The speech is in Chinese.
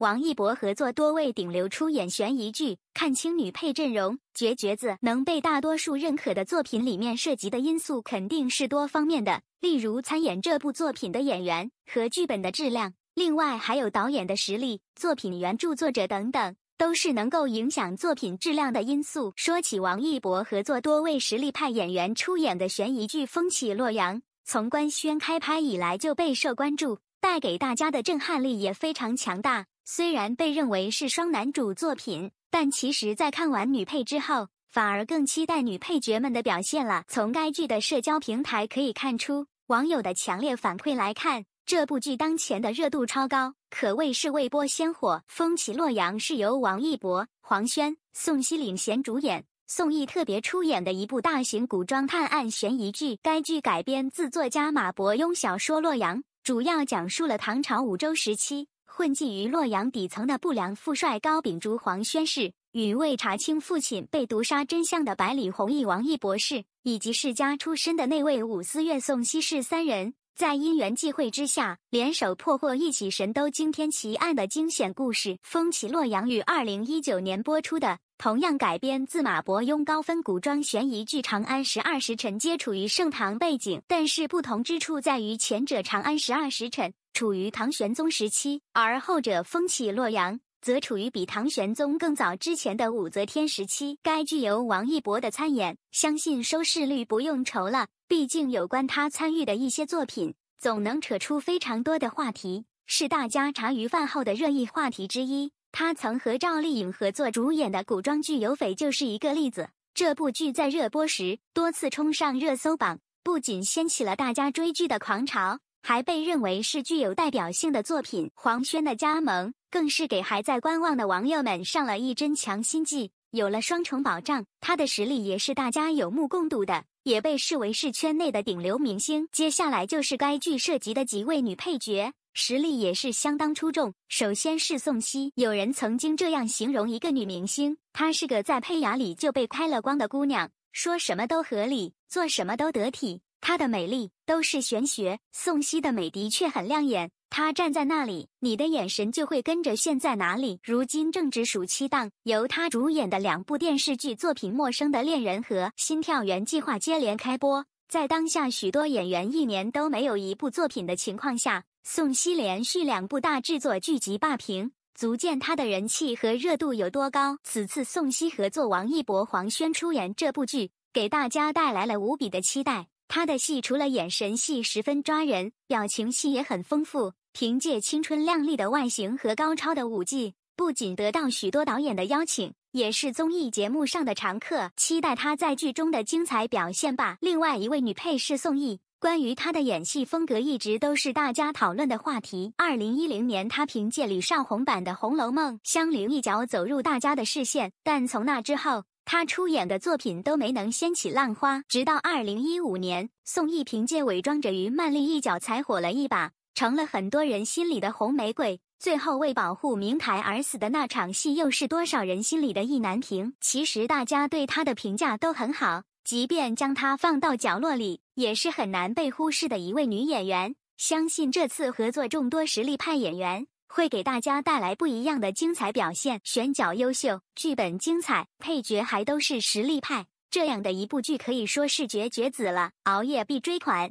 王一博合作多位顶流出演悬疑剧，看清女配阵容，绝绝子！能被大多数认可的作品里面涉及的因素肯定是多方面的，例如参演这部作品的演员和剧本的质量，另外还有导演的实力、作品原著作者等等，都是能够影响作品质量的因素。说起王一博合作多位实力派演员出演的悬疑剧《风起洛阳》，从官宣开拍以来就备受关注，带给大家的震撼力也非常强大。虽然被认为是双男主作品，但其实，在看完女配之后，反而更期待女配角们的表现了。从该剧的社交平台可以看出，网友的强烈反馈来看，这部剧当前的热度超高，可谓是未播先火。《风起洛阳》是由王一博、黄轩、宋茜领衔主演，宋轶特别出演的一部大型古装探案悬疑剧。该剧改编自作家马伯庸小说《洛阳》，主要讲述了唐朝武周时期。混迹于洛阳底层的不良富帅高秉烛、黄宣誓，与未查清父亲被毒杀真相的百里弘毅、王毅博士，以及世家出身的那位武思岳宋希氏三人在因缘际会之下，联手破获一起神都惊天奇案的惊险故事。风起洛阳于二零一九年播出的，同样改编自马伯庸高分古装悬疑剧《长安十二时辰》，皆处于盛唐背景，但是不同之处在于，前者《长安十二时辰》。处于唐玄宗时期，而后者风起洛阳，则处于比唐玄宗更早之前的武则天时期。该剧由王一博的参演，相信收视率不用愁了。毕竟有关他参与的一些作品，总能扯出非常多的话题，是大家茶余饭后的热议话题之一。他曾和赵丽颖合作主演的古装剧《有匪》就是一个例子。这部剧在热播时多次冲上热搜榜，不仅掀起了大家追剧的狂潮。还被认为是具有代表性的作品。黄轩的加盟更是给还在观望的网友们上了一针强心剂。有了双重保障，他的实力也是大家有目共睹的，也被视为是圈内的顶流明星。接下来就是该剧涉及的几位女配角，实力也是相当出众。首先是宋茜，有人曾经这样形容一个女明星：她是个在配芽里就被开了光的姑娘，说什么都合理，做什么都得体。她的美丽都是玄学，宋茜的美的确很亮眼。她站在那里，你的眼神就会跟着陷在哪里。如今正值暑期档，由她主演的两部电视剧作品《陌生的恋人》和《心跳源计划》接连开播。在当下许多演员一年都没有一部作品的情况下，宋茜连续两部大制作剧集霸屏，足见她的人气和热度有多高。此次宋茜合作王一博、黄轩出演这部剧，给大家带来了无比的期待。他的戏除了眼神戏十分抓人，表情戏也很丰富。凭借青春靓丽的外形和高超的舞技，不仅得到许多导演的邀请，也是综艺节目上的常客。期待他在剧中的精彩表现吧。另外一位女配是宋轶，关于她的演戏风格一直都是大家讨论的话题。二零一零年，她凭借李少红版的《红楼梦》香菱一角走入大家的视线，但从那之后。他出演的作品都没能掀起浪花，直到二零一五年，宋轶凭借《伪装者》与曼丽一角才火了一把，成了很多人心里的红玫瑰。最后为保护明台而死的那场戏，又是多少人心里的意难平。其实大家对她的评价都很好，即便将她放到角落里，也是很难被忽视的一位女演员。相信这次合作众多实力派演员。会给大家带来不一样的精彩表现，选角优秀，剧本精彩，配角还都是实力派，这样的一部剧可以说是绝绝子了，熬夜必追款。